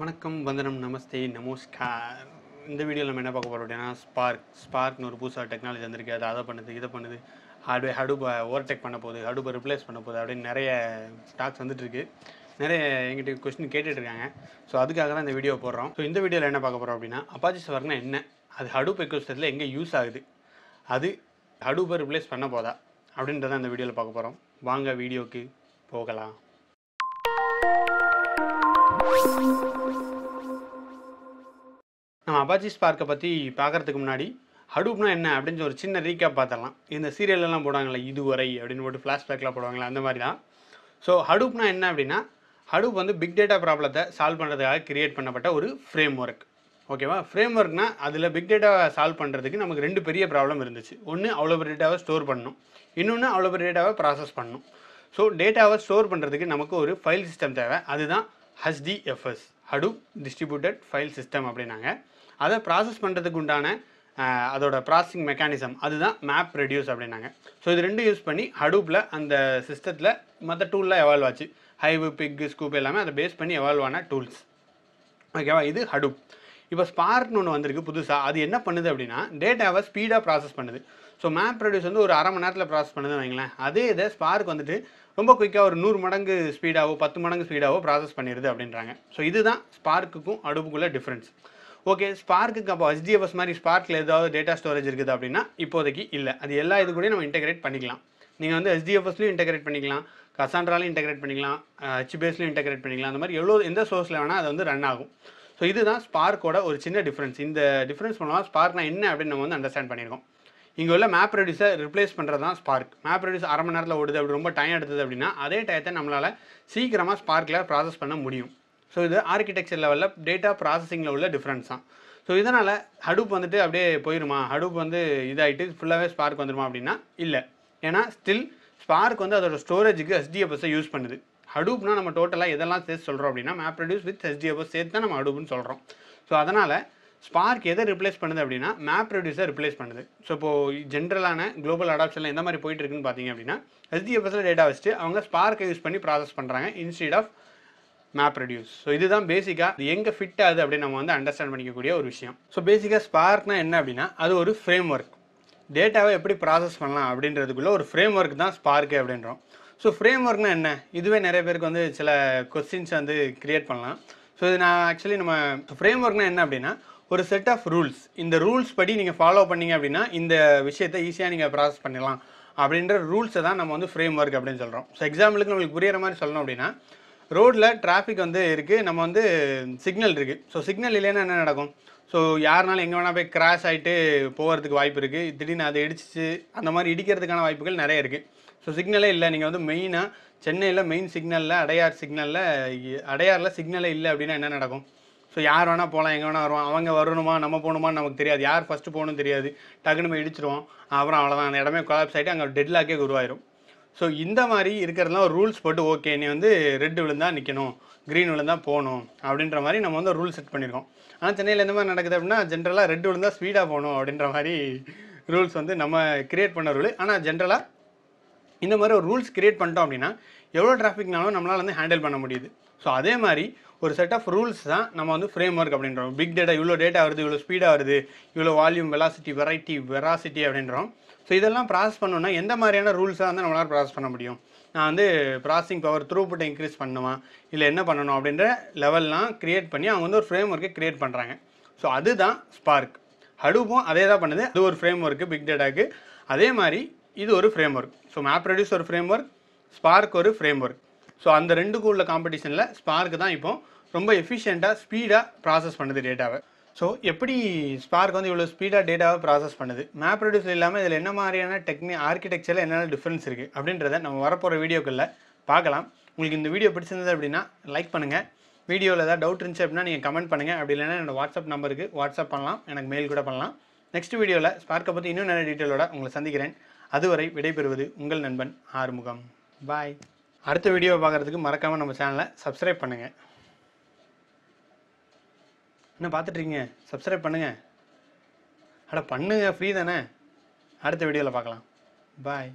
வணக்கம் வந்தனம் நமஸ்தே நமஸ்கார் இந்த வீடியோவில் நம்ம என்ன பார்க்க போகிறோம் அப்படின்னா ஸ்பார்க் ஸ்பார்க்னு ஒரு புதுசாக டெக்னாலஜி வந்திருக்கு அதை அதை பண்ணுது இதை பண்ணுது ஹார்ட்வே ஹடுபை ஓவர்டேக் பண்ண போகுது ஹடுபை ரிப்ளேஸ் பண்ண போகுது அப்படின்னு நிறைய ஸ்டாக்ஸ் வந்துட்டுருக்கு நிறைய எங்கிட்ட கொஸ்டின் கேட்டுட்ருக்காங்க ஸோ அதுக்காக தான் இந்த வீடியோ போடுறோம் ஸோ இந்த வீடியோவில் என்ன பார்க்க போகிறோம் அப்படின்னா அப்பாச்சி சவர்னா என்ன அது ஹடுப் எக்கோசிஸ்டத்தில் எங்கே யூஸ் ஆகுது அது ஹடுபை ரிப்ளேஸ் பண்ண போதா அப்படின்றத இந்த வீடியோவில் பார்க்க போகிறோம் வாங்க வீடியோக்கு போகலாம் அபாஜி ஸ்பார்க்கை பற்றி பார்க்குறதுக்கு முன்னாடி ஹடூப்னா என்ன அப்படின்னு ஒரு சின்ன ரீகேப் பார்த்துடலாம் இந்த சீரியல்லாம் போடுவாங்களே இதுவரை அப்படின்னு போட்டு ஃப்ளாஷ்பேக்கில் போடுவாங்களே அந்த மாதிரி தான் ஸோ ஹடூப்னா என்ன அப்படின்னா ஹடூப் வந்து பிக் டேட்டா ப்ராப்ளத்தை சால்வ் பண்ணுறதுக்காக கிரியேட் பண்ணப்பட்ட ஒரு ஃப்ரேம் ஒர்க் ஓகேவா ஃப்ரேம் ஒர்க்னால் அதில் பிக் டேட்டாவை சால்வ் பண்ணுறதுக்கு நமக்கு ரெண்டு பெரிய ப்ராப்ளம் இருந்துச்சு ஒன்று அவ்வளோ பெரிய டேட்டாவை ஸ்டோர் பண்ணணும் இன்னொன்று அவ்வளோ பெரிய டேட்டாவை ப்ராசஸ் பண்ணணும் ஸோ டேட்டாவை ஸ்டோர் பண்ணுறதுக்கு நமக்கு ஒரு ஃபைல் சிஸ்டம் தேவை அதுதான் HDFS Hadoop distributed file system அப்படின்னாங்க அதை ப்ராசஸ் பண்ணுறதுக்கு உண்டான அதோட ப்ராசஸிங் மெக்கானிசம் அதுதான் மேப் ரெடியூஸ் அப்படின்னாங்க ஸோ இது ரெண்டும் யூஸ் பண்ணி ஹடூப்பில் அந்த சிஸ்டத்தில் மற்ற டூல்லாம் எவால்வ் ஆச்சு ஹைவு பிக் ஸ்கூப் எல்லாமே அதை பேஸ் பண்ணி எவால்வ் ஆன டூல்ஸ் ஓகேவா இது ஹடூப் இப்போ ஸ்பார்க்னு ஒன்று வந்திருக்கு புதுசாக அது என்ன பண்ணுது அப்படின்னா டேட்டாவை ஸ்பீடாக ப்ராசஸ் பண்ணுது ஸோ மேப் ப்ரொடியூஸ் வந்து ஒரு அரை மணி நேரத்தில் ப்ராசஸ் பண்ணுதுன்னு வைங்களேன் அதே இதை ஸ்பார்க் வந்துட்டு ரொம்ப குயிக்காக ஒரு நூறு மடங்கு ஸ்பீடாகவோ பத்து மடங்கு ஸ்பீடாகவோ ப்ராசஸ் பண்ணிடுது அப்படின்றாங்க ஸோ இதுதான் ஸ்பார்க்குக்கும் அடுப்புக்குள்ளே டிஃப்ரென்ஸ் ஓகே ஸ்பார்க்குக்கு அப்போ ஹெச்டிஎஃப்எஸ் மாதிரி ஸ்பார்க்கில் ஏதாவது டேட்டா ஸ்டோரேஜ் இருக்குது அப்படின்னா இப்போதைக்கு இல்லை அது எல்லா இது கூடயும் நம்ம இன்டெகிரேட் பண்ணிக்கலாம் நீங்கள் வந்து ஹெச்டிஎஃப்எஸ்லையும் இன்டெகிரேட் பண்ணிக்கலாம் கசாண்ட்ராலையும் இன்டெகிரேட் பண்ணிக்கலாம் ஹெச்பிஎஸ்லையும் இன்டெகிரேட் பண்ணிக்கலாம் அந்த மாதிரி எவ்வளோ எந்த சோர்ஸில் வேணால் அது வந்து ரன் ஆகும் ஸோ இதுதான் ஸ்பார்க்கோட ஒரு சின்ன டிஃப்ரென்ஸ் இந்த டிஃப்ரென்ஸ் மூலமாக ஸ்பார்க்னா என்ன அப்படின்னு நம்ம வந்து அண்டர்ஸ்டாண்ட் பண்ணியிருக்கோம் இங்கே உள்ள மேப் ரெடியூஸை ரிப்ளேஸ் பண்ணுறது தான் ஸ்பார்க் மேப் ரெடியூஸ் அரை மணி நேரத்தில் ஓடுது அப்படி ரொம்ப டைம் எடுத்தது அப்படின்னா அதே டயத்தை நம்மளால் சீக்கிரமாக ஸ்பார்க்கில் ப்ராசஸ் பண்ண முடியும் ஸோ இது ஆர்கிடெக்சர் லெவலில் டேட்டா ப்ராசஸிங்கில் உள்ள டிஃப்ரென்ஸ் தான் ஸோ இதனால் ஹடுப் வந்துட்டு அப்படியே போயிடுமா ஹடுப் வந்து இதாகிட்டு ஃபுல்லாகவே ஸ்பார்க் வந்துடுமா அப்படின்னா இல்லை ஏன்னா ஸ்டில் ஸ்பார்க் வந்து அதோட ஸ்டோரேஜுக்கு ஹெச்டிஎஃப்எஸ்ஸை யூஸ் பண்ணுது ஹடூப்னா நம்ம டோட்டலாக இதெல்லாம் சேர்த்து சொல்கிறோம் அப்படின்னா மேப் ரெடியூஸ் வித் ஹெச்டிஎஃப்எஸ் சேர்த்து தான் நம்ம ஹடுப்னு சொல்கிறோம் ஸோ அதனால் ஸ்பார்க் எதை ரிப்ளேஸ் பண்ணுது அப்படின்னா மேப் ரெடியூஸை ரிப்ளேஸ் பண்ணுது ஸோ இப்போது ஜென்ரலான குளோபல் அடாப்ஷனில் எந்த மாதிரி போயிட்டு இருக்குன்னு பார்த்தீங்க அப்படின்னா ஹெச்டிஎஃப்எஸில் டேட்டா வச்சுட்டு அவங்க ஸ்பார்க்கை யூஸ் பண்ணி ப்ராசஸ் பண்ணுறாங்க instead of map reduce so இதுதான் பேசிக்காக அது எங்கே ஃபிட் ஆகுது அப்படின்னு நம்ம வந்து அண்டர்ஸ்டாண்ட் பண்ணிக்கக்கூடிய ஒரு விஷயம் ஸோ பேசிக்காக ஸ்பார்க்னா என்ன அப்படின்னா அது ஒரு ஃப்ரேம் ஒர்க் டேட்டாவை எப்படி ப்ராசஸ் பண்ணலாம் அப்படின்றதுக்குள்ளே ஒரு ஃப்ரேம் ஒர்க் தான் ஸ்பார்க்கு அப்படின்றோம் ஸோ ஃப்ரேம் ஒர்க்னா என்ன இதுவே நிறைய பேருக்கு வந்து சில கொஸ்டின்ஸ் வந்து க்ரியேட் பண்ணலாம் ஸோ இது நான் ஆக்சுவலி நம்ம ஃப்ரேம் ஒர்க்னால் என்ன அப்படின்னா ஒரு செட் ஆஃப் ரூல்ஸ் இந்த ரூல்ஸ் படி நீங்கள் ஃபாலோ பண்ணீங்க அப்படின்னா இந்த விஷயத்தை ஈஸியாக நீங்கள் ப்ராசஸ் பண்ணிடலாம் அப்படின்ற ரூல்ஸை தான் நம்ம வந்து ஃப்ரேம் ஒர்க் அப்படின்னு சொல்கிறோம் ஸோ எக்ஸாம்பிளுக்கு நம்மளுக்கு புரியிற மாதிரி சொல்லணும் அப்படின்னா ரோட்டில் டிராஃபிக் வந்து இருக்குது நம்ம வந்து சிக்னல் இருக்குது ஸோ சிக்னல் இல்லைன்னா என்ன நடக்கும் ஸோ யாருனாலும் எங்கே வேணால் போய் கிராஷ் ஆகிட்டு போகிறதுக்கு வாய்ப்பு இருக்குது திடீர்னு அதை இடிச்சிச்சு அந்த மாதிரி இடிக்கிறதுக்கான வாய்ப்புகள் நிறைய இருக்குது ஸோ சிக்னலே இல்லை நீங்கள் வந்து மெயினாக சென்னையில் மெயின் சிக்னலில் அடையார் சிக்னலில் அடையாரில் சிக்னலே இல்லை அப்படின்னா என்ன நடக்கும் ஸோ யார் வேணால் போகலாம் எங்கே வேணால் வருவோம் அவங்க வரணுமா நம்ம போகணுமான்னு நமக்கு தெரியாது யார் ஃபஸ்ட்டு போகணும்னு தெரியாது டக்குன்னு போய் இடிச்சிருவோம் அப்புறம் அவ்வளோதான் அந்த இடமே கொலாப்ஸ் ஆகிட்டு அங்கே டெட்லாக்கே உருவாயிரும் ஸோ இந்த மாதிரி இருக்கிறதுலாம் ஒரு ரூல்ஸ் போட்டு ஓகே நீ வந்து ரெட்டு விழுந்தா நிற்கணும் க்ரீன் விழுந்தால் போகணும் அப்படின்ற மாதிரி நம்ம வந்து ரூல் செட் பண்ணியிருக்கோம் ஆனால் சென்னையில் எந்த மாதிரி நடக்குது அப்படின்னா ஜென்ரலாக ரெட் விழுந்தா ஸ்பீடாக போகணும் அப்படின்ற மாதிரி ரூல்ஸ் வந்து நம்ம கிரியேட் பண்ண ரூல் ஆனால் ஜென்ரலாக இந்த மாதிரி ஒரு ரூல்ஸ் கிரியேட் பண்ணிட்டோம் அப்படின்னா எவ்வளோ டிராஃபிக்னாலும் நம்மளால் வந்து ஹேண்டில் பண்ண முடியுது ஸோ அதே மாதிரி ஒரு செட் ஆஃப் ரூல்ஸ் தான் நம்ம வந்து ஃப்ரேம் ஒர்க் அப்படின்றோம் பிக் டேட்டா இவ்வளோ டேட்டா வருது இவ்வளோ ஸ்பீடாக வருது இவ்வளோ வால்யூம் வெலாசிட்டி வெரைட்டி வெராசிட்டி அப்படின்றோம் ஸோ இதெல்லாம் ப்ராசஸ் பண்ணணும்னா எந்த மாதிரியான ரூல்ஸாக வந்து நம்மளால் ப்ராசஸ் பண்ண முடியும் நான் வந்து ப்ராசஸிங் பவர் த்ரூ போட்டு இன்க்ரீஸ் பண்ணுவேன் இல்லை என்ன பண்ணணும் அப்படின்ற லெவல்லாம் க்ரியேட் பண்ணி அவங்க வந்து ஒரு ஃப்ரேம் ஒர்க்கை க்ரியேட் பண்ணுறாங்க ஸோ அதுதான் ஸ்பார்க் ஹடுப்பும் அதே தான் பண்ணுது அது ஒரு ஃப்ரேம் ஒர்க்கு பிக் டேட்டாக்கு அதே மாதிரி இது ஒரு framework so map reduce ஒரு ஃப்ரேம் ஒர்க் ஸ்பார்க் ஒரு ஃப்ரேம் ஒர்க் ஸோ அந்த ரெண்டுக்கும் உள்ள காம்படிஷனில் ஸ்பார்க் தான் இப்போ ரொம்ப எஃபிஷியண்ட்டாக ஸ்பீடாக ப்ராசஸ் பண்ணுது டேட்டாவை ஸோ எப்படி ஸ்பார்க் வந்து இவ்வளோ ஸ்பீடாக டேட்டாவை ப்ராசஸ் பண்ணுது மேப் ரெடியூஸில் இல்லாமல் இதில் என்ன மாதிரியான டெக்னி ஆர்கிடெக்சரில் என்னென்ன டிஃப்ரென்ஸ் இருக்குது அப்படின்றத நம்ம வரப்போகிற வீடியோக்குள்ளே பார்க்கலாம் உங்களுக்கு இந்த வீடியோ பிடிச்சிருந்தது அப்படின்னா லைக் பண்ணுங்கள் வீடியோவில் ஏதாவது டவுட் இருந்துச்சு அப்படின்னா நீங்கள் கமெண்ட் பண்ணுங்கள் அப்படி இல்லைன்னா என்னோடய வாட்ஸ்அப் நம்பருக்கு வாட்ஸ்அப் பண்ணலாம் எனக்கு மெயில் கூட பண்ணலாம் நெக்ஸ்ட் வீடியோவில் ஸ்பார்க்கை பற்றி இன்னும் நிறைய டீட்டெயிலோட உங்களை சந்திக்கிறேன் அதுவரை விடைபெறுவது உங்கள் நண்பன் ஆறுமுகம் பாய் அடுத்த வீடியோ பார்க்குறதுக்கு மறக்காமல் நம்ம சேனலை சப்ஸ்கிரைப் பண்ணுங்கள் என்ன பார்த்துட்ருக்கீங்க சப்ஸ்கிரைப் பண்ணுங்கள் அட பண்ணுங்கள் ஃப்ரீ தானே அடுத்த வீடியோவில் பார்க்கலாம் பாய்